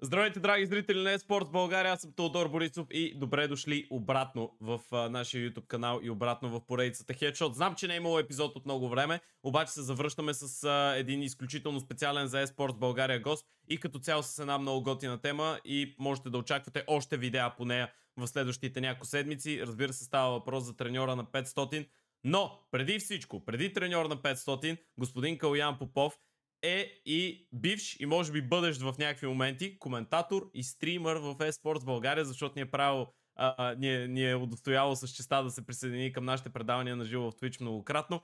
Здравейте, драги зрители на Еспорт България, аз съм Теодор Борисов и добре дошли обратно в а, нашия YouTube канал и обратно в поредицата Headshot. Знам, че не е имало епизод от много време, обаче се завръщаме с а, един изключително специален за Еспорт България гост и като цяло с една много готина тема и можете да очаквате още видеа по нея в следващите няколко седмици. Разбира се, става въпрос за треньора на 500, но преди всичко, преди треньор на 500, господин Калуян Попов – е и бивш и може би бъдещ в някакви моменти коментатор и стримър в eSports България, защото ни е правил а, ни, е, ни е удостояло с честа да се присъедини към нашите предавания на живо в Twitch многократно.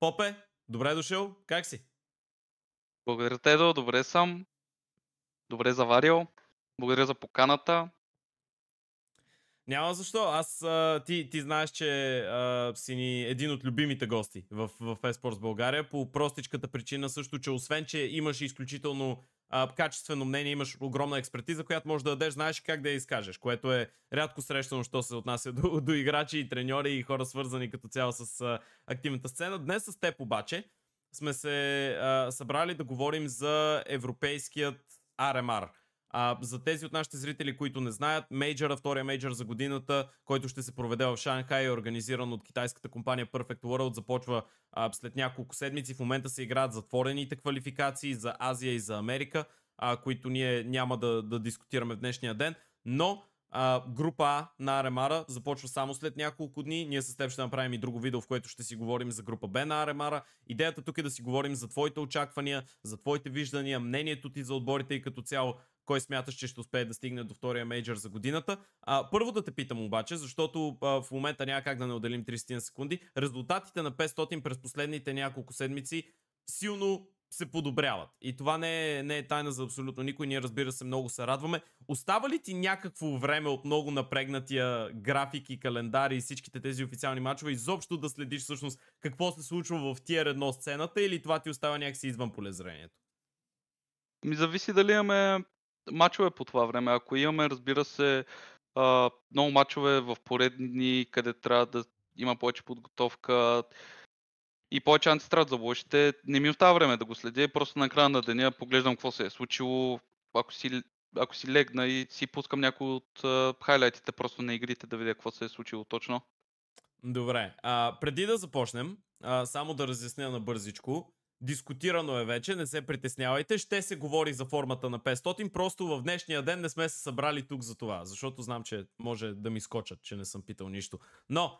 Попе, добре е дошъл, как си? Благодаря, Тедо, добре съм. Добре заварил. Благодаря за поканата. Няма защо. Аз, а, ти, ти знаеш, че а, си ни един от любимите гости в, в Esports България по простичката причина също, че освен, че имаш изключително а, качествено мнение, имаш огромна експертиза, която можеш да дадеш, знаеш как да я изкажеш, което е рядко срещано, що се отнася до, до играчи и треньори и хора свързани като цяло с а, активната сцена. Днес с теб обаче сме се а, събрали да говорим за европейският RMR – а, за тези от нашите зрители, които не знаят, мейджора, втория мейджор за годината, който ще се проведе в Шанхай, е организиран от китайската компания Perfect World, започва а, след няколко седмици. В момента се играят затворените квалификации за Азия и за Америка, а, които ние няма да, да дискутираме в днешния ден, но а, група А на Аремара започва само след няколко дни. Ние с теб ще направим и друго видео, в което ще си говорим за група Б на Аремара. Идеята тук е да си говорим за твоите очаквания, за твоите виждания, мнението ти за отборите и като цяло кой смяташ, че ще успее да стигне до втория мейджор за годината. А, първо да те питам обаче, защото а, в момента няма как да не отделим 30 секунди. Резултатите на 500 през последните няколко седмици силно се подобряват. И това не е, не е тайна за абсолютно никой. Ние, разбира се, много се радваме. Остава ли ти някакво време от много напрегнатия график и календар и всичките тези официални матчове изобщо да следиш всъщност какво се случва в тия едно сцената или това ти остава някакси извън полезрението? Ми зависи дали имаме мачове по това време. Ако имаме, разбира се, а, много мачове в поредни къде трябва да има повече подготовка и повече антистрат за лошите, не ми остава време да го следя просто на края на деня поглеждам какво се е случило, ако си, ако си легна и си пускам някои от а, хайлайтите просто на игрите да видя какво се е случило точно. Добре, а, преди да започнем, а, само да разясня на бързичко. Дискутирано е вече, не се притеснявайте. Ще се говори за формата на 500, просто в днешния ден не сме се събрали тук за това, защото знам, че може да ми скочат, че не съм питал нищо. Но,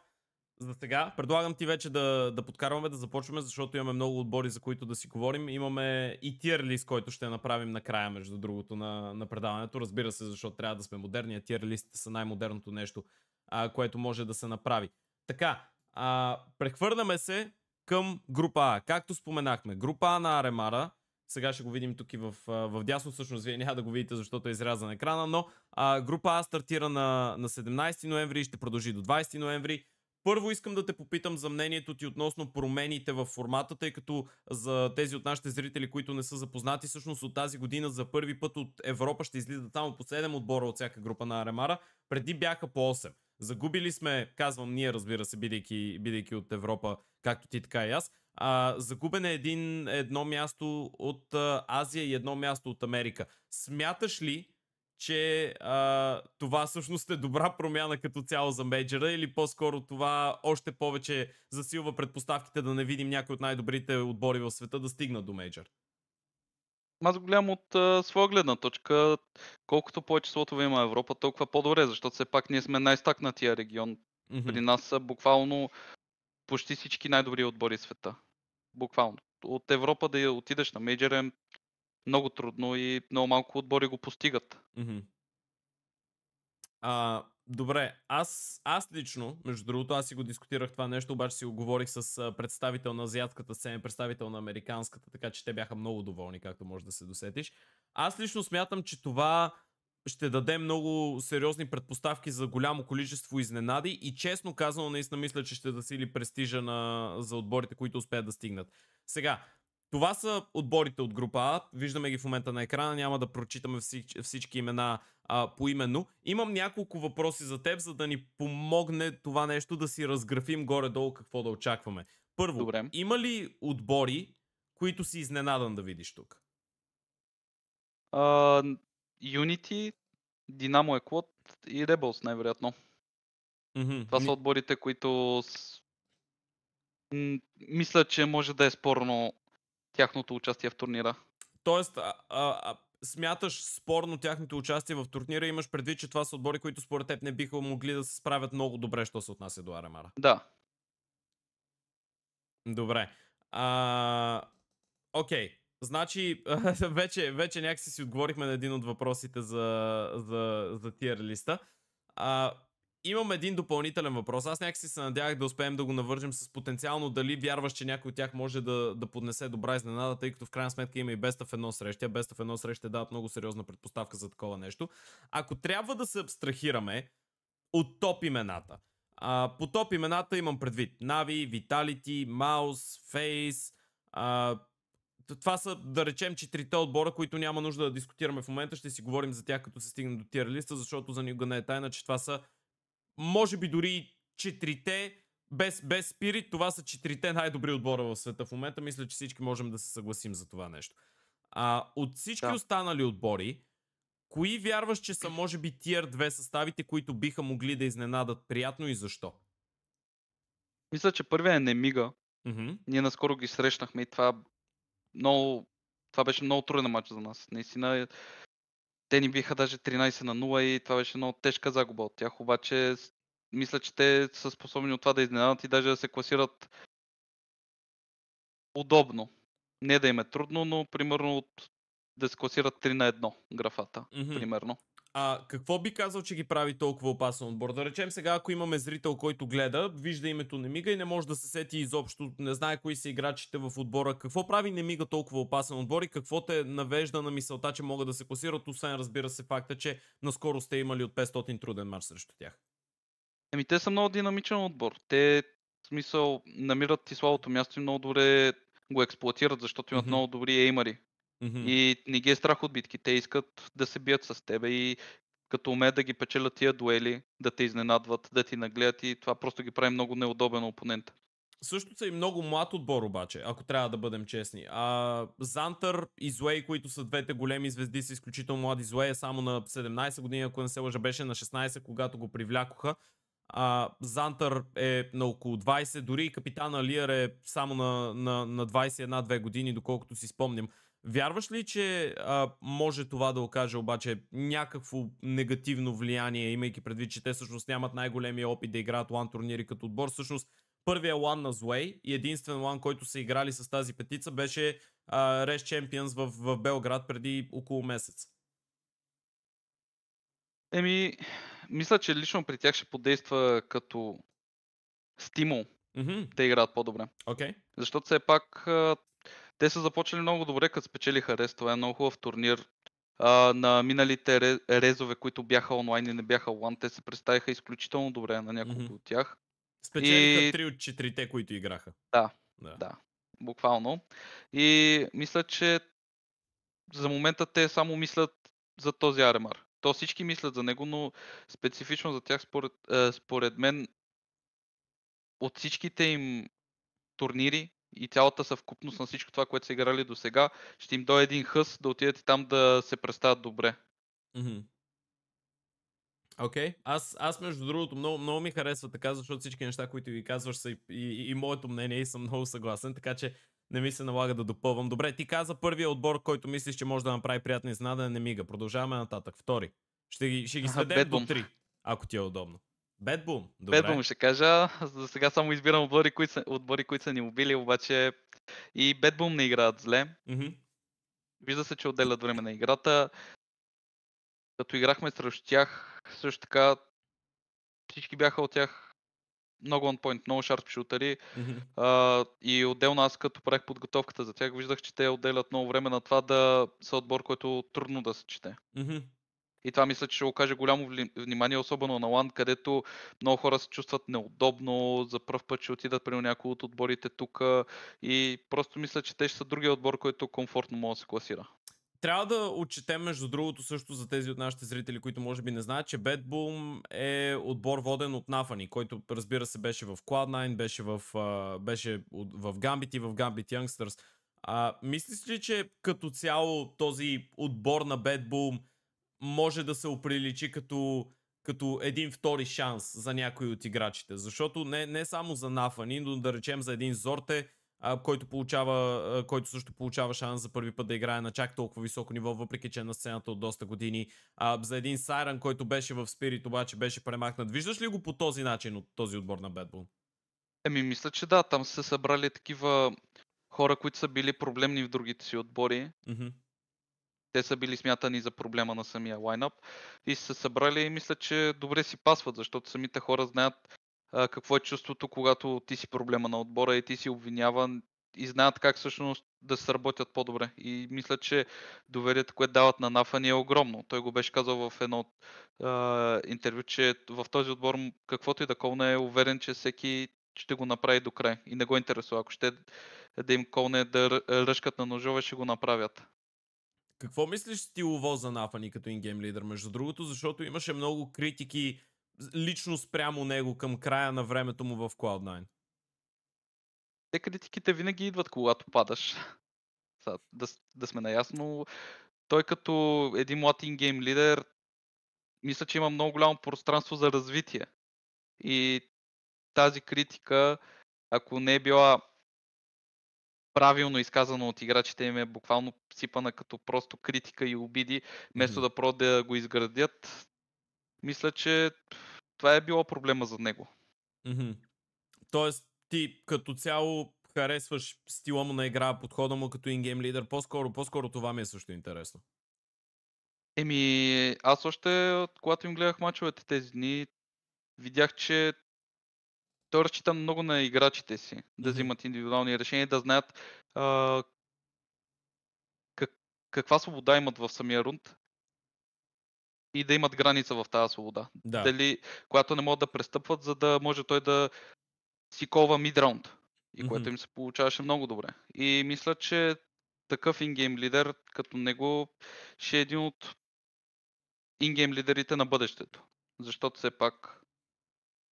за сега, предлагам ти вече да, да подкарваме, да започваме, защото имаме много отбори, за които да си говорим. Имаме и тир лист, който ще направим накрая, между другото, на, на предаването. Разбира се, защото трябва да сме модерни, тир листите са най-модерното нещо, а, което може да се направи. Така, а, прехвърляме се към група А. Както споменахме, група А на Аремара, сега ще го видим тук и в, в дясно, всъщност вие няма да го видите, защото е изрязан екрана, но а, група А стартира на, на 17 ноември и ще продължи до 20 ноември. Първо искам да те попитам за мнението ти относно промените в формата, тъй като за тези от нашите зрители, които не са запознати, всъщност от тази година за първи път от Европа ще излизат само по 7 отбора от всяка група на Аремара. Преди бяха по 8. Загубили сме, казвам ние, разбира се, бидейки, бидейки от Европа, както ти, така и аз. А, загубен е един, едно място от а, Азия и едно място от Америка. Смяташ ли, че а, това всъщност е добра промяна като цяло за мейджера или по-скоро това още повече засилва предпоставките да не видим някой от най-добрите отбори в света да стигнат до мейджер? аз го гледам от а, своя гледна точка. Колкото повече слотове има Европа, толкова по-добре, защото все пак ние сме най-стакнатия регион. Mm-hmm. При нас са буквално почти всички най-добри отбори в света. Буквално. От Европа да отидеш на мейджера е много трудно и много малко отбори го постигат. Mm-hmm. А, Добре, аз, аз лично, между другото, аз си го дискутирах това нещо, обаче си го говорих с представител на азиатската сцена, представител на американската, така че те бяха много доволни, както може да се досетиш. Аз лично смятам, че това ще даде много сериозни предпоставки за голямо количество изненади и честно казано, наистина мисля, че ще засили престижа на, за отборите, които успеят да стигнат. Сега, това са отборите от група А. Виждаме ги в момента на екрана. Няма да прочитаме всички имена а, поименно. Имам няколко въпроси за теб, за да ни помогне това нещо да си разграфим горе-долу какво да очакваме. Първо, Добре. има ли отбори, които си изненадан да видиш тук? Uh, Unity, Динамо Еклот и Rebels, най-вероятно. Mm-hmm. Това са отборите, които с... мисля, че може да е спорно тяхното участие в турнира. Тоест, а, а, смяташ спорно тяхното участие в турнира, имаш предвид, че това са отбори, които според теб не биха могли да се справят много добре, що се отнася до RMR. Да. Добре. А, окей. Значи, вече, вече някакси си отговорихме на един от въпросите за, за, за тиер листа. А, Имам един допълнителен въпрос. Аз някакси се надявах да успеем да го навържим с потенциално дали вярваш, че някой от тях може да, да поднесе добра изненада, тъй като в крайна сметка има и беста в едно среща. Беста в едно среща дават много сериозна предпоставка за такова нещо. Ако трябва да се абстрахираме от топ имената, а, по топ имената имам предвид Нави, Виталити, Маус, Фейс. това са, да речем, четирите отбора, които няма нужда да дискутираме в момента. Ще си говорим за тях, като се стигнем до тия листа, защото за никога не е тайна, че това са може би дори четирите, без, без спирит, това са четирите най-добри отбора в света в момента. Мисля, че всички можем да се съгласим за това нещо. А, от всички да. останали отбори, кои вярваш, че са може би тиер 2 съставите, които биха могли да изненадат приятно и защо? Мисля, че първия е Немига. Mm-hmm. Ние наскоро ги срещнахме и това много... Това беше много труден матч за нас. Наистина те ни биха даже 13 на 0 и това беше много тежка загуба от тях, обаче мисля, че те са способни от това да изненадат и даже да се класират удобно. Не да им е трудно, но примерно от да се класират 3 на 1 графата, mm-hmm. примерно. А какво би казал, че ги прави толкова опасен отбор? Да речем сега, ако имаме зрител, който гледа, вижда името Немига и не може да се сети изобщо, не знае кои са играчите в отбора. Какво прави Немига толкова опасен отбор и какво те навежда на мисълта, че могат да се класират, освен разбира се факта, че наскоро сте имали от 500 труден марш срещу тях? Еми, те са много динамичен отбор. Те, в смисъл, намират ти слабото място и много добре го експлуатират, защото имат mm-hmm. много добри еймари, Mm-hmm. И не ги е страх от битки. Те искат да се бият с тебе и като умеят да ги печелят тия дуели, да те изненадват, да ти нагледат и това просто ги прави много неудобен опонент. Също са и много млад отбор обаче, ако трябва да бъдем честни. А, Зантър и Зуей, които са двете големи звезди, са изключително млади. Зуей е само на 17 години, ако не се лъжа, беше на 16, когато го привлякоха. А, Зантър е на около 20, дори и капитана Лиер е само на, на, на 21-2 години, доколкото си спомням. Вярваш ли, че а, може това да окаже обаче някакво негативно влияние, имайки предвид, че те всъщност нямат най-големия опит да играят лан турнири като отбор? Всъщност първия лан на Зуей и единствен лан, който са играли с тази петица, беше а, Champions в, в Белград преди около месец. Еми, мисля, че лично при тях ще подейства като стимул mm-hmm. да играят по-добре. Okay. Защото все пак те са започнали много добре, като спечелиха Рез. Това е много хубав турнир. А, на миналите резове, които бяха онлайн и не бяха лан, те се представиха изключително добре на няколко mm-hmm. от тях. Спечелиха и... от четирите, които играха. Да, да, да, буквално. И мисля, че за момента те само мислят за този RMR. То всички мислят за него, но специфично за тях, според, е, според мен, от всичките им турнири, и цялата съвкупност на всичко това, което са играли до сега, ще им дойде един хъс да отидат и там да се представят добре. Mm-hmm. Окей. Okay. Аз, аз, между другото, много, много ми харесва така, защото всички неща, които ви казваш, са и, и, и моето мнение и съм много съгласен, така че не ми се налага да допълвам. Добре, ти каза първия отбор, който мислиш, че може да направи приятна изненада, не мига. Продължаваме нататък. Втори. Ще ги, ще ги сведем до три, ако ти е удобно. Бедбум. Бедбум ще кажа. За сега само избирам отбори, които са, отбори, които са ни убили, обаче и Бедбум не играят зле. Mm-hmm. Вижда се, че отделят време на играта. Като играхме срещу тях, също така всички бяха от тях много on point, много sharp шутери. Mm-hmm. А, и отделно аз като правих подготовката за тях, виждах, че те отделят много време на това да са отбор, който трудно да се чете. Mm-hmm. И това мисля, че ще окаже голямо внимание, особено на Лан, където много хора се чувстват неудобно, за първ път ще отидат при някои от отборите тук и просто мисля, че те ще са другия отбор, който комфортно може да се класира. Трябва да отчетем, между другото, също за тези от нашите зрители, които може би не знаят, че Bad Boom е отбор воден от Нафани, който разбира се беше в Cloud9, беше в, беше в Gambit и в Gambit Youngsters. А, мислиш ли, че като цяло този отбор на Bad Boom може да се оприличи като, като един втори шанс за някои от играчите. Защото не, не само за Нафани, но да речем за един Зорте, а, който, получава, а, който също получава шанс за първи път да играе на чак толкова високо ниво, въпреки че е на сцената от доста години. А, за един Сайран, който беше в Спирит, обаче беше премахнат. Виждаш ли го по този начин от този отбор на Бетбол? Еми, мисля, че да. Там са събрали такива хора, които са били проблемни в другите си отбори. Mm-hmm те са били смятани за проблема на самия лайнап и са събрали и мисля, че добре си пасват, защото самите хора знаят а, какво е чувството, когато ти си проблема на отбора и ти си обвиняван и знаят как всъщност да се работят по-добре. И мисля, че доверието, което дават на НАФА ни е огромно. Той го беше казал в едно а, интервю, че в този отбор каквото и да колне е уверен, че всеки ще го направи до край. И не го интересува. Ако ще да им колне да ръжкат на ножове, ще го направят. Какво мислиш стилово за Нафани като ингейм лидер, между другото, защото имаше много критики лично спрямо него към края на времето му в Cloud9? Те критиките винаги идват, когато падаш. Са, да, да сме наясно. Той като един млад ингейм лидер, мисля, че има много голямо пространство за развитие. И тази критика, ако не е била правилно изказано от играчите им е буквално сипана като просто критика и обиди, вместо mm-hmm. да про да го изградят. Мисля, че това е било проблема за него. Mm-hmm. Тоест, ти като цяло харесваш стила му на игра, подхода му като ингейм лидер, по-скоро, по-скоро това ми е също интересно. Еми, аз още, когато им гледах мачовете тези дни, видях, че той разчита много на играчите си да взимат индивидуални решения, да знаят а, как, каква свобода имат в самия рунд и да имат граница в тази свобода. Да. Дали, която не могат да престъпват, за да може той да си кова мидраунд. И mm-hmm. което им се получаваше много добре. И мисля, че такъв ингейм лидер като него ще е един от ингейм лидерите на бъдещето. Защото все пак,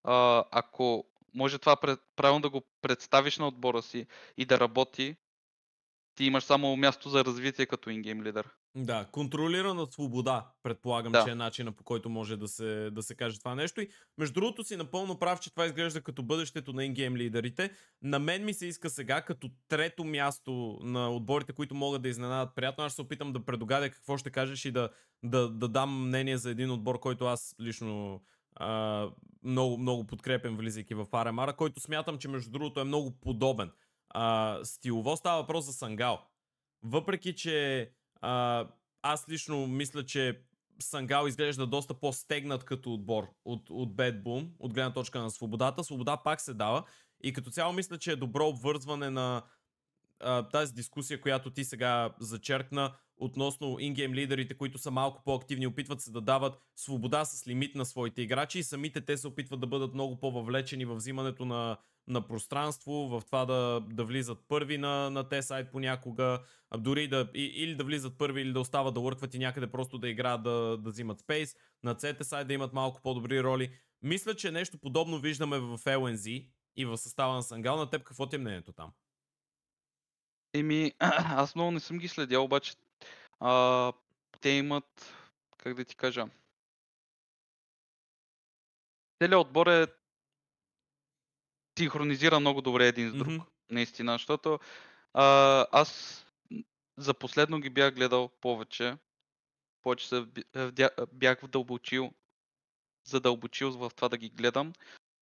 а, ако може това пред, правилно да го представиш на отбора си и да работи, ти имаш само място за развитие като ингейм лидер. Да, контролирана свобода, предполагам, да. че е начина по който може да се, да се каже това нещо. И между другото си напълно прав, че това изглежда като бъдещето на ингейм лидерите. На мен ми се иска сега като трето място на отборите, които могат да изненадат приятно. Аз ще се опитам да предогадя какво ще кажеш и да, да, да дам мнение за един отбор, който аз лично а, много, много подкрепен, влизайки в Аремара, който смятам, че между другото е много подобен. А, стилово става въпрос за Сангал. Въпреки, че а, аз лично мисля, че Сангал изглежда доста по-стегнат като отбор от, от Bad Boom, от гледна точка на свободата. Свобода пак се дава и като цяло мисля, че е добро обвързване на а, тази дискусия, която ти сега зачеркна относно ингейм лидерите, които са малко по-активни, опитват се да дават свобода с лимит на своите играчи и самите те се опитват да бъдат много по-въвлечени в взимането на, на пространство, в това да, да влизат първи на, на те сайт понякога, а дори да, и, или да влизат първи, или да остават да лъркват и някъде просто да играят, да, да взимат спейс, на цете сайт да имат малко по-добри роли. Мисля, че нещо подобно виждаме в LNZ и в състава на Сангал. На теб какво ти е мнението там? Еми, аз много не съм ги следял, обаче а, те имат, как да ти кажа, целият отбор е синхронизира много добре един с друг, mm-hmm. наистина, защото а, аз за последно ги бях гледал повече, повече се бях вдълбочил, задълбочил в това да ги гледам,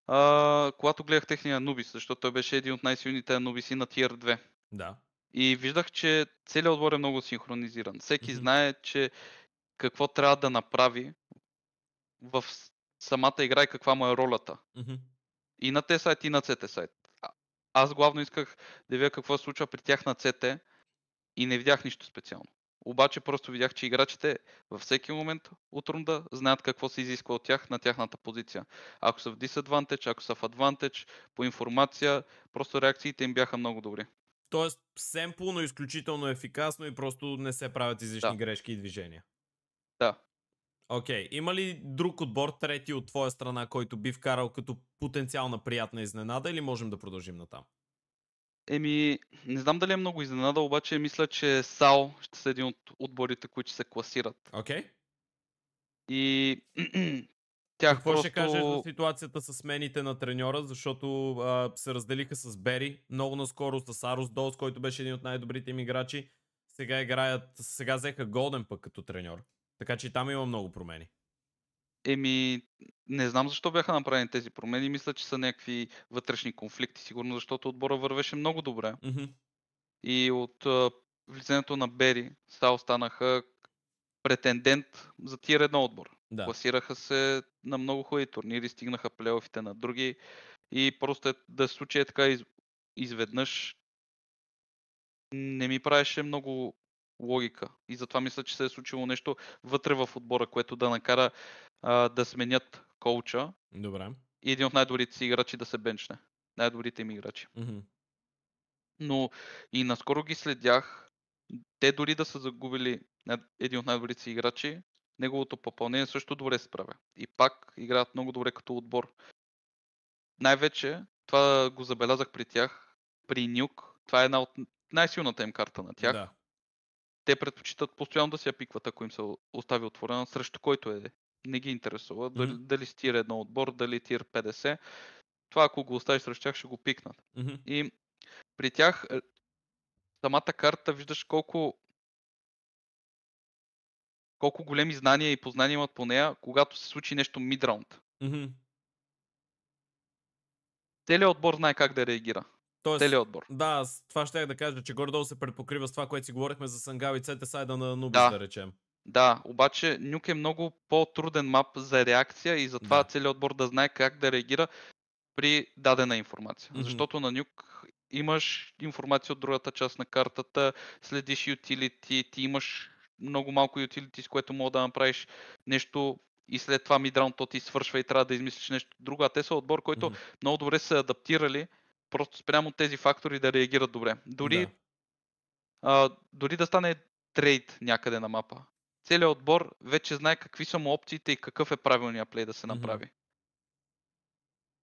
а, когато гледах техния Нубис, защото той беше един от най-силните Нубиси на Tier 2. Да. И виждах, че целият отбор е много синхронизиран. Всеки mm-hmm. знае, че какво трябва да направи в самата игра и каква му е ролята. Mm-hmm. И на те сайт, и на CT сайт. Аз главно исках да видя какво се случва при тях на CT и не видях нищо специално. Обаче просто видях, че играчите във всеки момент от рунда знаят какво се изисква от тях на тяхната позиция. Ако са в disadvantage, ако са в advantage, по информация, просто реакциите им бяха много добри. Тоест, семпл, но изключително ефикасно и просто не се правят излишни да. грешки и движения. Да. Окей, okay. има ли друг отбор, трети от твоя страна, който би вкарал като потенциална приятна изненада или можем да продължим натам? Еми, не знам дали е много изненада, обаче мисля, че САО ще са един от отборите, които се класират. Окей. Okay. И Тя Какво просто... ще кажеш за ситуацията с смените на треньора, защото а, се разделиха с Бери, много наскоро с Арус Долс, който беше един от най-добрите им играчи. Сега играят, сега взеха Голден пък като треньор. Така че там има много промени. Еми, не знам защо бяха направени тези промени. Мисля, че са някакви вътрешни конфликти, сигурно, защото отбора вървеше много добре. Mm-hmm. И от а, влизането на Бери, сега останаха претендент за тир едно отбор. Да. Класираха се на много хубави турнири, стигнаха плейофите на други и просто е, да се случи е така из, изведнъж не ми правеше много логика. И затова мисля, че се е случило нещо вътре в отбора, което да накара а, да сменят коуча. Добре. И един от най-добрите си играчи да се бенчне. Най-добрите им играчи. Mm-hmm. Но и наскоро ги следях. Те дори да са загубили е, един от най-добрите си играчи, неговото попълнение също добре се справя. И пак играят много добре като отбор. Най-вече, това го забелязах при тях, при Нюк, това е една от най-силната им карта на тях. Да. Те предпочитат постоянно да си я пикват, ако им се остави отворена, срещу който е. Не ги интересува mm-hmm. дали, дали си тир едно отбор, дали тир 50. Това ако го оставиш срещу тях, ще го пикнат. Mm-hmm. И при тях е, самата карта виждаш колко колко големи знания и познания имат по нея, когато се случи нещо мидраунд. Mm-hmm. Целият отбор знае как да реагира. Тоест, Целият отбор. Да, това ще да кажа, че горе-долу се предпокрива с това, което си говорихме за Сангал Цете Сайда на Нубис, да. да речем. Да, обаче Нюк е много по-труден мап за реакция и затова да. целият отбор да знае как да реагира при дадена информация. Mm-hmm. Защото на Нюк имаш информация от другата част на картата, следиш utility, ти имаш много малко utility, с което мога да направиш нещо и след това мидраунд то ти свършва и трябва да измислиш нещо друго. А те са отбор, който mm-hmm. много добре са адаптирали просто спрямо тези фактори да реагират добре. Дори, да. А, дори да стане трейд някъде на мапа. Целият отбор вече знае какви са му опциите и какъв е правилният плей да се направи. Mm-hmm.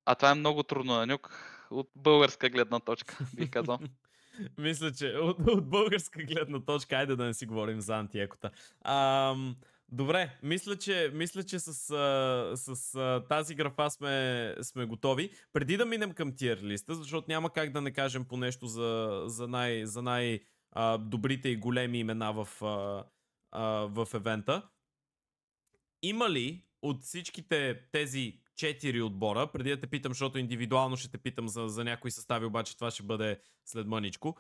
А това е много трудно на нюк от българска гледна точка, бих казал. Мисля, че от, от българска гледна точка, айде да не си говорим за антиекота. Ам, добре, мисля, че, мисля, че с, с, с тази графа сме, сме готови. Преди да минем към тиер листа, защото няма как да не кажем по нещо за, за, най, за най- добрите и големи имена в, в евента. Има ли от всичките тези Четири отбора. Преди да те питам, защото индивидуално ще те питам за, за някои състави, обаче това ще бъде след мъничко.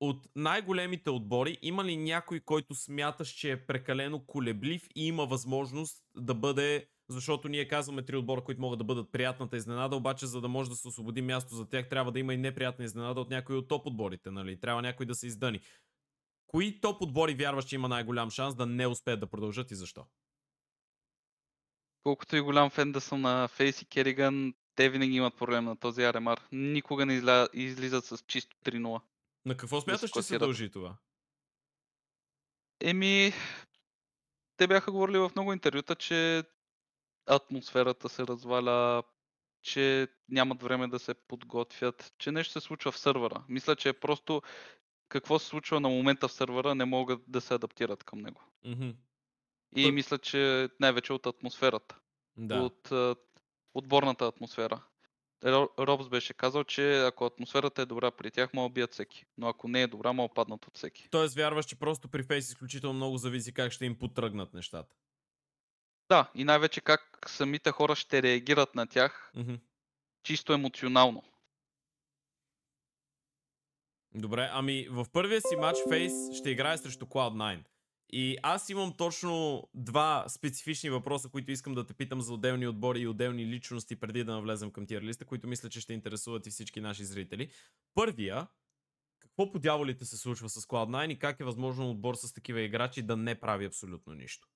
От най-големите отбори има ли някой, който смяташ, че е прекалено колеблив и има възможност да бъде защото ние казваме три отбора, които могат да бъдат приятната изненада, обаче за да може да се освободи място за тях, трябва да има и неприятна изненада от някои от топ отборите, нали? Трябва някой да се издъни. Кои топ отбори вярваш, че има най-голям шанс да не успеят да продължат и защо? колкото и голям фен да съм на Фейс и Кериган, те винаги имат проблем на този Аремар. Никога не изля... излизат с чисто 3-0. На какво смяташ, че се дължи това? Еми, те бяха говорили в много интервюта, че атмосферата се разваля, че нямат време да се подготвят, че нещо се случва в сървъра. Мисля, че е просто какво се случва на момента в сървъра, не могат да се адаптират към него. Mm-hmm. И Тъп. мисля, че най-вече от атмосферата. Да. От отборната атмосфера. Робс беше казал, че ако атмосферата е добра при тях, могат бият всеки. Но ако не е добра, могат паднат от всеки. Тоест вярваш, че просто при Фейс изключително много зависи как ще им потръгнат нещата. Да, и най-вече как самите хора ще реагират на тях mm-hmm. чисто емоционално. Добре, ами в първия си матч Фейс ще играе срещу Cloud9. И аз имам точно два специфични въпроса, които искам да те питам за отделни отбори и отделни личности преди да навлезем към тия листа, които мисля, че ще интересуват и всички наши зрители. Първия, какво по дяволите се случва с Cloud9 и как е възможно отбор с такива играчи да не прави абсолютно нищо?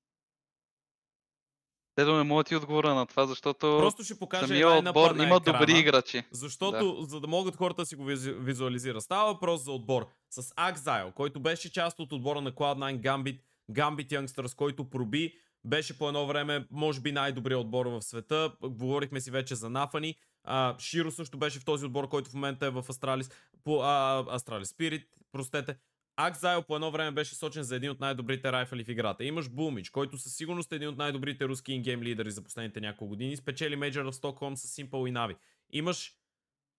Дедо не мога да ти отговоря на това, защото Просто ще покажа самия отбор на има екрана, добри играчи. Защото, да. за да могат хората да си го визуализира. Става въпрос за отбор с Акзайл, който беше част от отбора на Cloud9 Gambit, Gambit Youngsters, който проби, беше по едно време, може би, най-добрият отбор в света. Говорихме си вече за Нафани. А, Широ също беше в този отбор, който в момента е в Астралис. По, а, Астралис Спирит, простете. Акзайл по едно време беше сочен за един от най-добрите райфали в играта. Имаш Бумич, който със сигурност е един от най-добрите руски ингейм лидери за последните няколко години. Спечели мейджора в Стокхолм с Simple и Нави. Имаш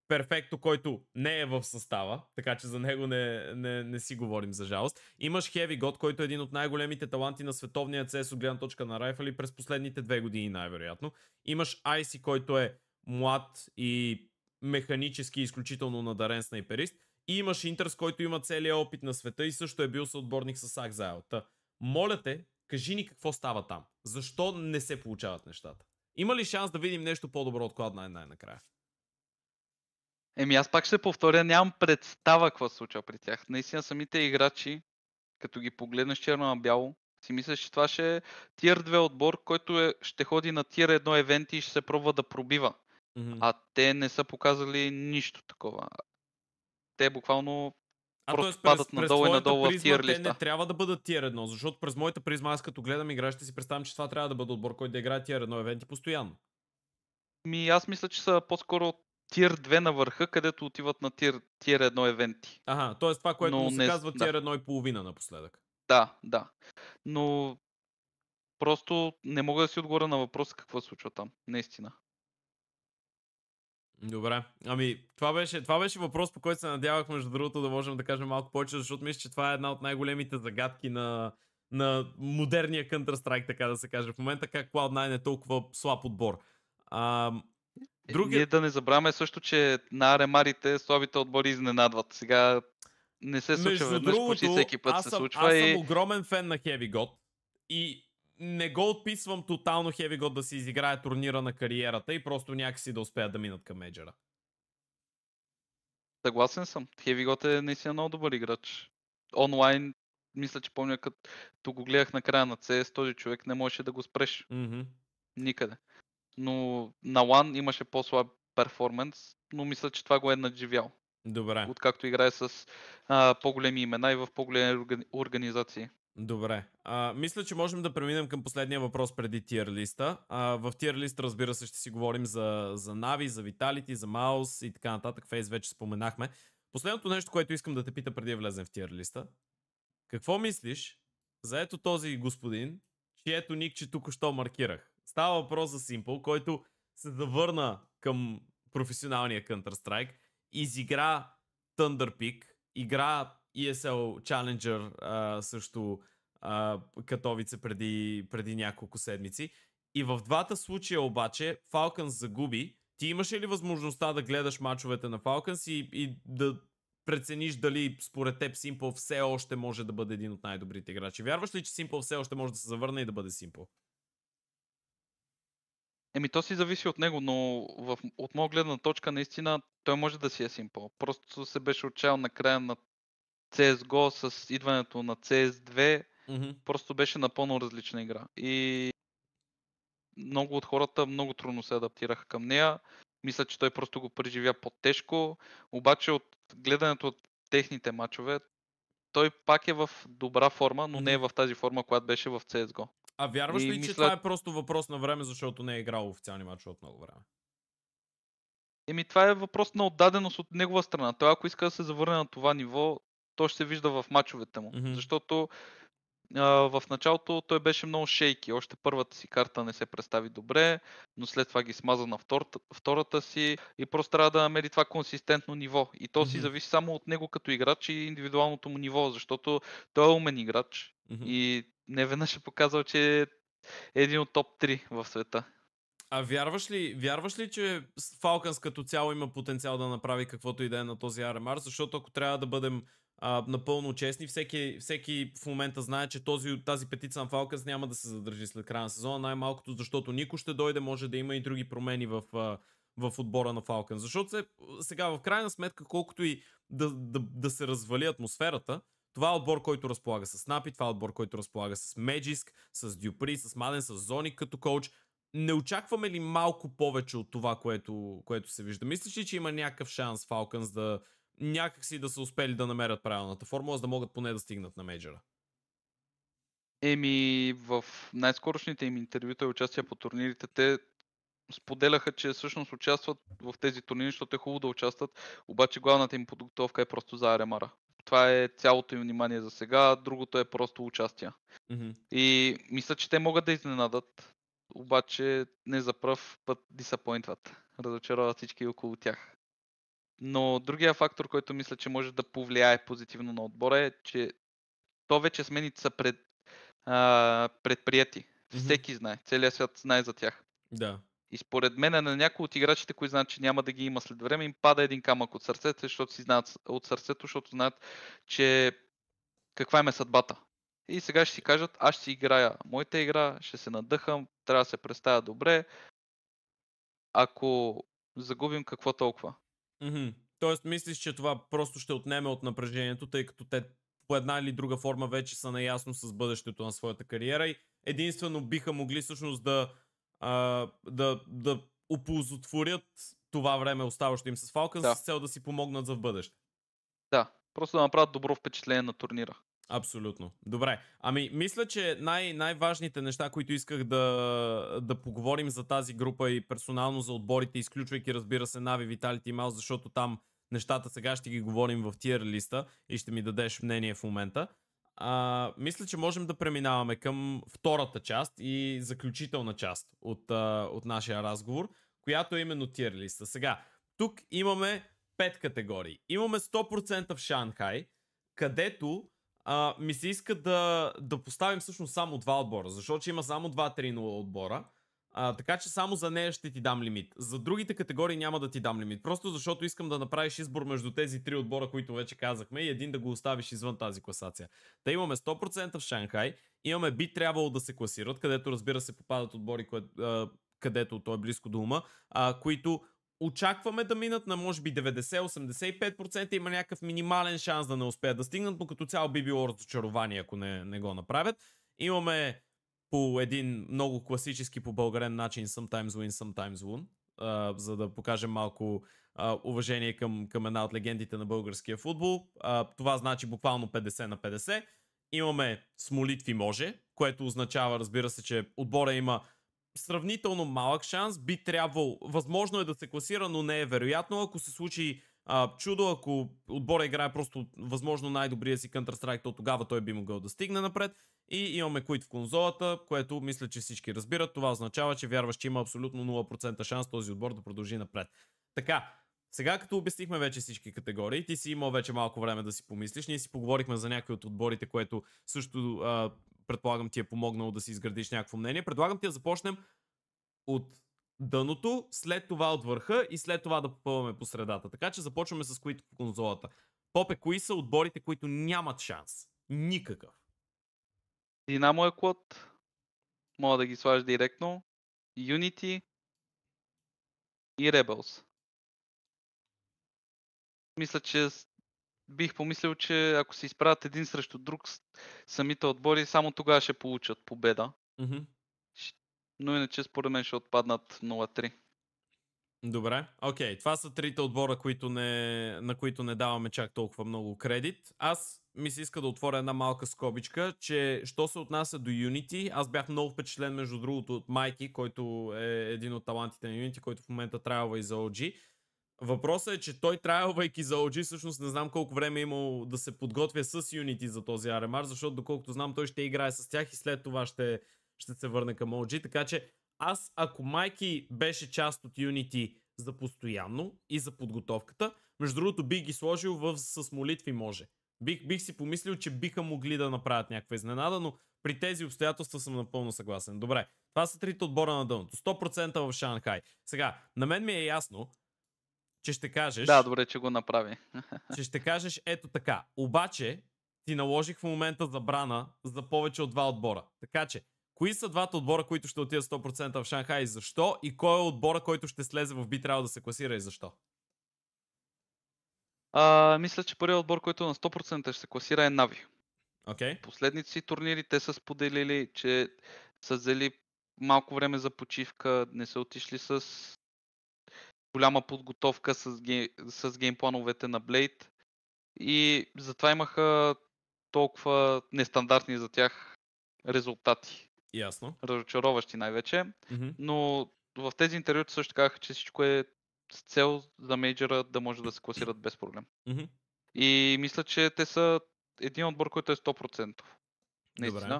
Перфекто, който не е в състава, така че за него не, не, не си говорим за жалост. Имаш Хеви Год, който е един от най-големите таланти на световния CS от гледна точка на райфали през последните две години най-вероятно. Имаш Айси, който е млад и механически изключително надарен снайперист. И имаш Интер, с който има целият опит на света и също е бил съотборник с Акзайлта. моля те, кажи ни какво става там. Защо не се получават нещата? Има ли шанс да видим нещо по-добро от Клад най- накрая Еми аз пак ще повторя, нямам представа какво се случва при тях. Наистина самите играчи, като ги погледнеш черно на бяло, си мислиш, че това ще е тир 2 отбор, който е, ще ходи на тир 1 евенти и ще се пробва да пробива. Mm-hmm. А те не са показали нищо такова те буквално а, просто т.е. падат през, надолу през и надолу в тиер листа. не трябва да бъдат тир едно, защото през моята призма аз като гледам игращите си представям, че това трябва да бъде отбор, който да играе тиер едно евенти постоянно. Ми аз мисля, че са по-скоро тир 2 на върха, където отиват на тир, тир 1 евенти. Ага, т.е. това, което Но му се не... казва тир 1 и половина напоследък. Да, да. Но просто не мога да си отговоря на въпроса какво се случва там, наистина. Добре. Ами, това беше, това беше въпрос, по който се надявах, между другото, да можем да кажем малко повече, защото мисля, че това е една от най-големите загадки на, на модерния Counter-Strike, така да се каже. В момента как Cloud9 е толкова слаб отбор. А, други... Е- Ние да не забравяме също, че на аремарите слабите отбори изненадват. Сега не се случва веднъж, другото, почти всеки път аз съм, се случва. Аз съм и... огромен фен на Heavy God. И не го отписвам тотално Heavy God да си изиграе турнира на кариерата и просто някакси да успеят да минат към Меджера. Съгласен съм. Heavy God е наистина много добър играч. Онлайн, мисля, че помня, като го гледах на края на CS, този човек не можеше да го спреш. Mm-hmm. Никъде. Но на One имаше по-слаб перформанс, но мисля, че това го е надживял. Добре. Откакто играе с а, по-големи имена и в по-големи организации. Добре. А, мисля, че можем да преминем към последния въпрос преди тир листа. А, в тир лист, разбира се, ще си говорим за, за Нави, за Виталити, за Маус и така нататък. Фейс вече споменахме. Последното нещо, което искам да те пита преди да влезем в тир листа. Какво мислиш за ето този господин, чието ник, че тук-що маркирах? Става въпрос за Simple, който се завърна към професионалния Counter-Strike, изигра Thunder Peak, игра ESL Challenger а, също а, Катовице преди, преди няколко седмици. И в двата случая обаче Falcons загуби. Ти имаш ли възможността да гледаш мачовете на Falcons и, и да прецениш дали според теб Simple все още може да бъде един от най-добрите играчи? Вярваш ли, че Simple все още може да се завърне и да бъде Simple? Еми, то си зависи от него, но в, от моя гледна точка, наистина, той може да си е симпл. Просто се беше отчаял на края на CSGO с идването на CS2 mm-hmm. просто беше напълно различна игра. И много от хората много трудно се адаптираха към нея. Мисля, че той просто го преживя по-тежко. Обаче от гледането от техните матчове, той пак е в добра форма, но не е в тази форма, която беше в CSGO. А вярваш ли, че това е просто въпрос на време, защото не е играл официални матчове от много време? Еми това е въпрос на отдаденост от негова страна. Той ако иска да се завърне на това ниво, то ще се вижда в мачовете му. Mm-hmm. Защото а, в началото той беше много шейки. Още първата си карта не се представи добре, но след това ги смаза на втората, втората си и просто трябва да намери това консистентно ниво. И то mm-hmm. си зависи само от него като играч и индивидуалното му ниво, защото той е умен играч mm-hmm. и не веднъж е показал, че е един от топ 3 в света. А вярваш ли, вярваш ли, че Falcons като цяло има потенциал да направи каквото и да е на този RMR? Защото ако трябва да бъдем а, напълно честни. Всеки, всеки в момента знае, че този, тази петица на Фалкънс няма да се задържи след края на сезона, най-малкото защото Нико ще дойде, може да има и други промени в, в отбора на Фалкънс. Защото се, сега в крайна сметка, колкото и да, да, да се развали атмосферата, това е отбор, който разполага с Напи, това е отбор, който разполага с Меджиск, с Дюпри, с Маден, с Зоник като коуч. Не очакваме ли малко повече от това, което, което се вижда? Мислиш ли, че има някакъв шанс Фалкънс да, някакси да са успели да намерят правилната формула, за да могат поне да стигнат на мейджора? Еми, в най-скорошните им интервюта и участия по турнирите, те споделяха, че всъщност участват в тези турнири, защото е хубаво да участват, обаче главната им подготовка е просто за RMR. Това е цялото им внимание за сега, другото е просто участие. Mm-hmm. И мисля, че те могат да изненадат, обаче не за пръв път дисапоинтват. Разочароват всички около тях. Но другия фактор, който мисля, че може да повлияе позитивно на отбора е, че то вече смените са пред, а, предприяти. Mm-hmm. Всеки знае, целият свят знае за тях. Да. И според мен на някои от играчите, които знаят, че няма да ги има след време, им пада един камък от сърцето, защото си знаят от сърцето, защото знаят, че каква им е съдбата. И сега ще си кажат, аз ще си играя моята игра, ще се надъхам, трябва да се представя добре. Ако загубим, какво толкова? Mm-hmm. Тоест, мислиш, че това просто ще отнеме от напрежението, тъй като те по една или друга форма вече са наясно с бъдещето на своята кариера и единствено биха могли всъщност да, а, да, да оползотворят това време, оставащо им с Falcons, да. с цел да си помогнат за в бъдеще. Да, просто да направят добро впечатление на турнира. Абсолютно. Добре. Ами, мисля, че най- най-важните неща, които исках да, да поговорим за тази група и персонално за отборите, изключвайки, разбира се, Нави, Vitality и Маус, защото там нещата сега ще ги говорим в тиер листа и ще ми дадеш мнение в момента. А, мисля, че можем да преминаваме към втората част и заключителна част от, а, от нашия разговор, която е именно тиер листа. Сега, тук имаме пет категории. Имаме 100% в Шанхай, където а, ми се иска да, да поставим всъщност само два отбора, защото има само 2-3-0 отбора. А, така че само за нея ще ти дам лимит. За другите категории няма да ти дам лимит. Просто защото искам да направиш избор между тези три отбора, които вече казахме, и един да го оставиш извън тази класация. Та имаме 100% в Шанхай, имаме би трябвало да се класират, където разбира се попадат отбори, кое, където той е близко до ума, а, които очакваме да минат на може би 90-85%. Има някакъв минимален шанс да не успеят да стигнат, но като цяло би било разочарование, ако не, не го направят. Имаме по един много класически по българен начин Sometimes Win, Sometimes Win, uh, за да покажем малко uh, уважение към, към една от легендите на българския футбол. Uh, това значи буквално 50 на 50. Имаме с молитви може, което означава, разбира се, че отбора има сравнително малък шанс, би трябвало възможно е да се класира, но не е вероятно, ако се случи а, чудо, ако отбора играе просто възможно най-добрия си Counter-Strike, то тогава той би могъл да стигне напред. И имаме квит в конзолата, което мисля, че всички разбират. Това означава, че вярваш, че има абсолютно 0% шанс този отбор да продължи напред. Така, сега като обяснихме вече всички категории, ти си имал вече малко време да си помислиш, ние си поговорихме за някои от отборите, което също а, предполагам ти е помогнало да си изградиш някакво мнение. Предлагам ти да започнем от дъното, след това от върха и след това да попълваме по средата. Така че започваме с които по конзолата. Попе, кои са отборите, които нямат шанс? Никакъв. Динамо е код. Мога да ги сваш директно. Unity и Rebels мисля, че бих помислил, че ако се изправят един срещу друг самите отбори, само тогава ще получат победа. Mm-hmm. Но иначе според мен ще отпаднат 0-3. Добре, окей. Okay. Това са трите отбора, които не, на които не даваме чак толкова много кредит. Аз ми се иска да отворя една малка скобичка, че що се отнася до Unity, аз бях много впечатлен между другото от Майки, който е един от талантите на Unity, който в момента трябва и за OG. Въпросът е, че той трайлвайки за OG, всъщност не знам колко време е имал да се подготвя с Unity за този RMR, защото доколкото знам той ще играе с тях и след това ще, ще се върне към OG, така че аз ако Майки беше част от Unity за постоянно и за подготовката, между другото бих ги сложил в с молитви може. Бих, бих си помислил, че биха могли да направят някаква изненада, но при тези обстоятелства съм напълно съгласен. Добре, това са трите отбора на дъното. 100% в Шанхай. Сега, на мен ми е ясно, че ще кажеш... Да, добре, че го направи. Че ще кажеш ето така. Обаче ти наложих в момента забрана за повече от два отбора. Така че, кои са двата отбора, които ще отидат 100% в Шанхай и защо? И кой е отбора, който ще слезе в би трябва да се класира и защо? А, мисля, че първият отбор, който на 100% ще се класира е Нави. Okay. Последните си турнири те са споделили, че са взели малко време за почивка, не са отишли с голяма подготовка с, гей, с геймплановете на Blade и затова имаха толкова нестандартни за тях резултати. Ясно. Разочароващи най-вече. Mm-hmm. Но в тези интервюта също казаха, че всичко е с цел за мейджера да може да се класират без проблем. Mm-hmm. И мисля, че те са един отбор, който е 100%. Наистина. Добре.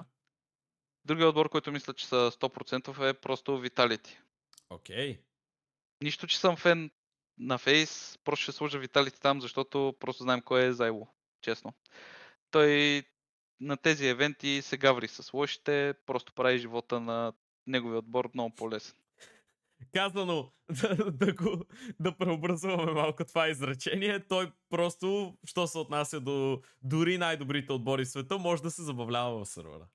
Другият отбор, който мисля, че са 100% е просто Vitality. Окей. Okay нищо, че съм фен на Фейс, просто ще сложа Виталите там, защото просто знаем кой е Зайло, честно. Той на тези евенти се гаври с лошите, просто прави живота на неговия отбор много по-лесен. Казано, да, да, го, да преобразуваме малко това изречение, той просто, що се отнася до дори най-добрите отбори в света, може да се забавлява в сервера.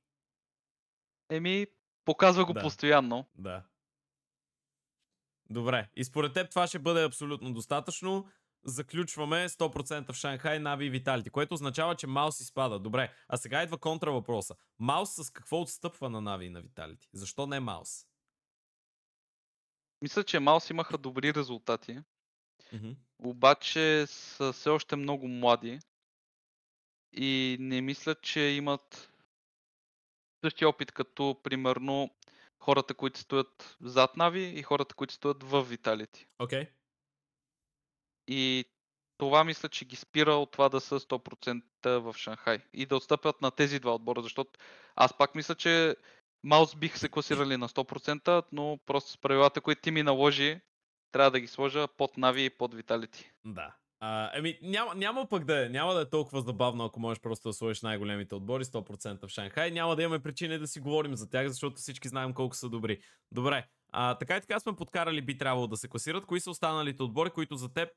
Еми, показва го да. постоянно. Да. Добре. И според теб това ще бъде абсолютно достатъчно. Заключваме 100% в Шанхай, Нави и Виталити, което означава, че Маус изпада. Добре, а сега идва контра въпроса. Маус с какво отстъпва на Нави и на Виталити? Защо не Маус? Мисля, че Маус имаха добри резултати. Mm-hmm. Обаче са все още много млади. И не мисля, че имат същия опит като, примерно, хората, които стоят зад Нави и хората, които стоят в Виталити. Окей. Okay. И това мисля, че ги спира от това да са 100% в Шанхай и да отстъпят на тези два отбора, защото аз пак мисля, че Маус бих се класирали на 100%, но просто с правилата, които ти ми наложи, трябва да ги сложа под Нави и под Виталити. Да. А, ами, няма, няма пък да е. Няма да е толкова забавно, ако можеш просто да сложиш най-големите отбори 100% в Шанхай. Няма да имаме причини да си говорим за тях, защото всички знаем колко са добри. Добре, а, така и така сме подкарали би трябвало да се класират. Кои са останалите отбори, които за теб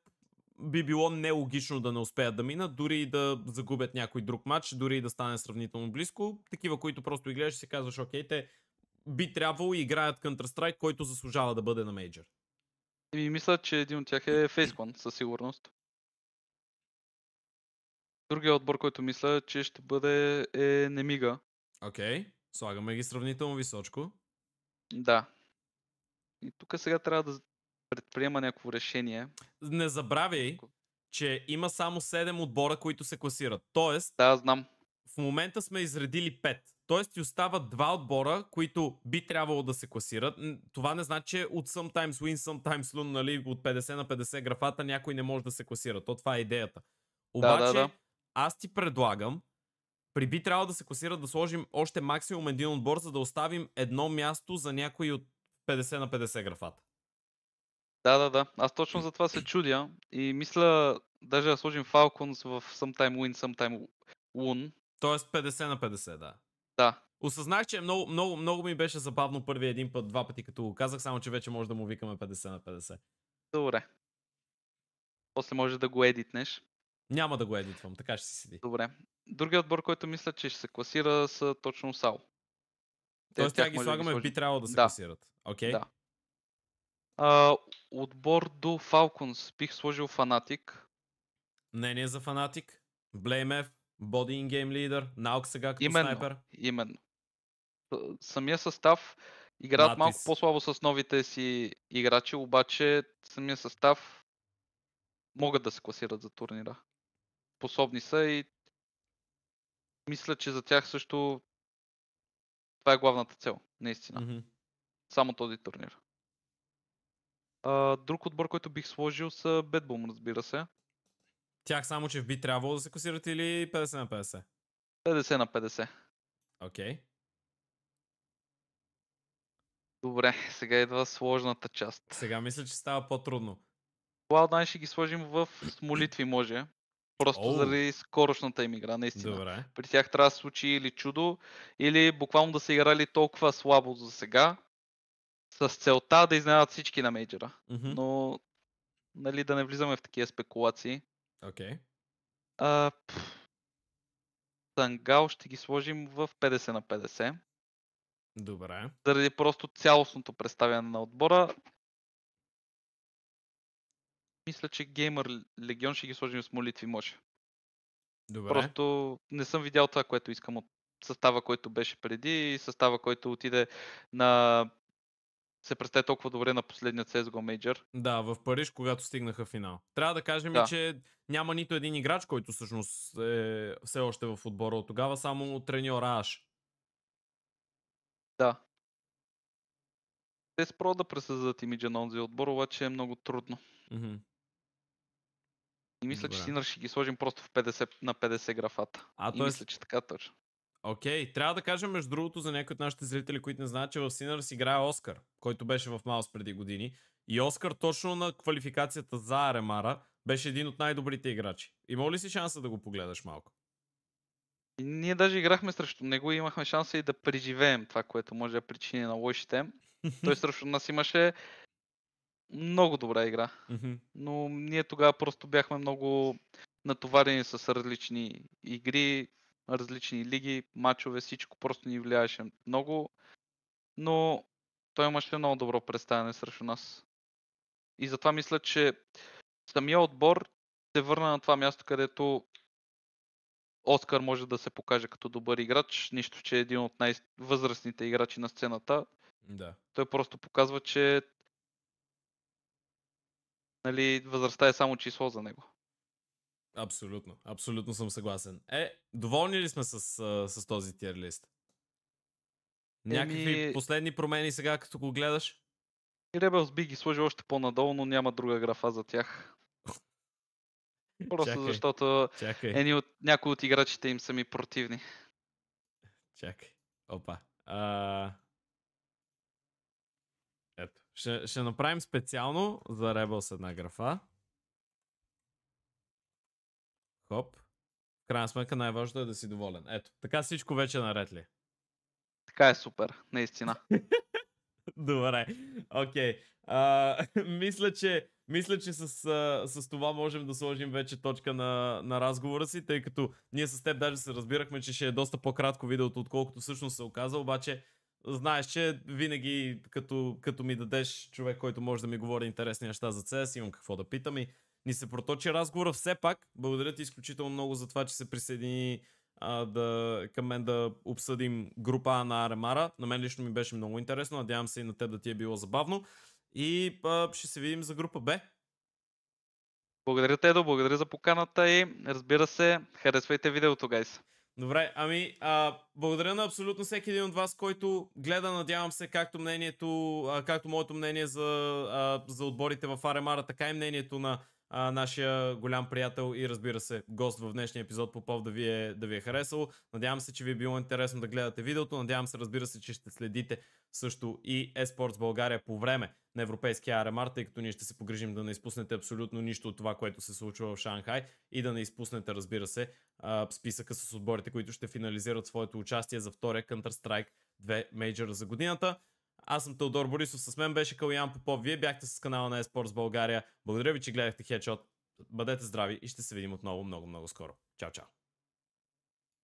би било нелогично да не успеят да минат, дори и да загубят някой друг матч, дори и да стане сравнително близко. Такива, които просто и гледаш и си казваш, окей, те би трябвало и играят Counter-Strike, който заслужава да бъде на мейджор. И ами, мисля, че един от тях е Фейсбан, със сигурност. Другия отбор, който мисля, че ще бъде е Немига. Окей, okay. слагаме ги сравнително височко. Да. И тук сега трябва да предприема някакво решение. Не забравяй, че има само 7 отбора, които се класират. Тоест, да, знам. В момента сме изредили 5. Тоест ти остават два отбора, които би трябвало да се класират. Това не значи, че от sometimes win, sometimes lose, нали, от 50 на 50 графата някой не може да се класира. То това е идеята. Обаче, да, да, да. Аз ти предлагам, при би трябва да се класират да сложим още максимум един отбор, за да оставим едно място за някой от 50 на 50 графата. Да, да, да. Аз точно за това се чудя и мисля даже да сложим Falcons в Sometime Win, Sometime Won. Тоест 50 на 50, да. Да. Осъзнах, че много, много, много ми беше забавно първия един път, два пъти, като го казах, само че вече може да му викаме 50 на 50. Добре. После може да го едитнеш. Няма да го едитвам, така ще си седи. Добре. Другият отбор, който мисля, че ще се класира, са точно САУ. Те Тоест, тя ги слагаме, да би трябвало да се да. класират. Окей. Okay. Да. Uh, отбор до Falcons бих сложил Не, не е за фанатик, Blame F, Body in Game Leader, наук сега като именно, снайпер. Именно. Самия състав играят Матис. малко по-слабо с новите си играчи, обаче самия състав могат да се класират за турнира способни са и мисля, че за тях също това е главната цел, наистина. Mm-hmm. Само този турнир. А, друг отбор, който бих сложил са Бетбум, разбира се. Тях само, че би трябвало да се косират или 50 на 50? 50 на 50. Окей. Okay. Добре, сега идва сложната част. Сега мисля, че става по-трудно. Cloud9 ще ги сложим в молитви, може. Просто oh. заради скорошната им игра, наистина. Добре. При тях трябва да се случи или чудо, или буквално да са играли толкова слабо за сега, с целта да изненадат всички на мейджера. Mm-hmm. Но, нали, да не влизаме в такива спекулации. Окей. Okay. Сангал ще ги сложим в 50 на 50. Добре. Заради просто цялостното представяне на отбора мисля, че геймър легион ще ги сложим с молитви, може. Добре. Просто не съм видял това, което искам от състава, който беше преди и състава, който отиде на се представи толкова добре на последния CSGO Major. Да, в Париж, когато стигнаха финал. Трябва да кажем, да. И, че няма нито един играч, който всъщност е все още в отбора от тогава, само треньора Аш. Да. Те спро да пресъздадат имиджа на онзи отбор, обаче е много трудно. Mm-hmm. И мисля, Добре. че Синър ще ги сложим просто в 50, на 50 графата. А, и т.е. мисля, че така е точно. Окей, okay. трябва да кажем между другото за някои от нашите зрители, които не знаят, че в си играе Оскар, който беше в Маус преди години. И Оскар точно на квалификацията за Аремара беше един от най-добрите играчи. Има ли си шанса да го погледаш малко? Ние даже играхме срещу него и имахме шанса и да преживеем това, което може да причини на лошите. Той срещу нас имаше много добра игра. Mm-hmm. Но ние тогава просто бяхме много натоварени с различни игри, различни лиги, матчове, всичко просто ни влияеше много. Но той имаше много добро представяне срещу нас. И затова мисля, че самия отбор се върна на това място, където Оскар може да се покаже като добър играч, нищо, че е един от най-възрастните играчи на сцената. Да. Той просто показва, че нали, възрастта е само число за него. Абсолютно, абсолютно съм съгласен. Е, доволни ли сме с, с този тиер лист? Някакви Еми... последни промени сега, като го гледаш? Ребелс би ги сложил още по-надолу, но няма друга графа за тях. Просто чакай, защото чакай. от, някои от играчите им са ми противни. Чакай. Опа. А... Ще, ще направим специално за Rebels една графа. Хоп. В крайна сметка най-важното е да си доволен. Ето, така всичко вече е наред ли? Така е супер, наистина. Добре, окей. Okay. Uh, мисля, че, мисля, че с, uh, с това можем да сложим вече точка на, на разговора си, тъй като ние с теб даже се разбирахме, че ще е доста по-кратко видеото, отколкото всъщност се оказа, обаче знаеш, че винаги като, като ми дадеш човек, който може да ми говори интересни неща за CS, имам какво да питам и ни се проточи разговора все пак. Благодаря ти изключително много за това, че се присъедини а, да, към мен да обсъдим група на Аремара. На мен лично ми беше много интересно, надявам се и на теб да ти е било забавно. И а, ще се видим за група Б. Благодаря, Тедо, благодаря за поканата и разбира се, харесвайте видеото, гайс. Добре, ами, а, благодаря на абсолютно всеки един от вас, който гледа, надявам се, както мнението, а, както моето мнение за, а, за отборите в RMR, така и мнението на а, нашия голям приятел и разбира се гост в днешния епизод Попов да ви е, да ви е харесало. Надявам се, че ви е било интересно да гледате видеото. Надявам се, разбира се, че ще следите също и Esports България по време на европейския RMR, тъй като ние ще се погрижим да не изпуснете абсолютно нищо от това, което се случва в Шанхай и да не изпуснете, разбира се, списъка с отборите, които ще финализират своето участие за втория Counter-Strike 2 Major за годината. Аз съм Теодор Борисов, с мен беше Калян Попов, вие бяхте с канала на Esports България. Благодаря ви, че гледахте Headshot. Бъдете здрави и ще се видим отново много-много скоро. Чао, чао!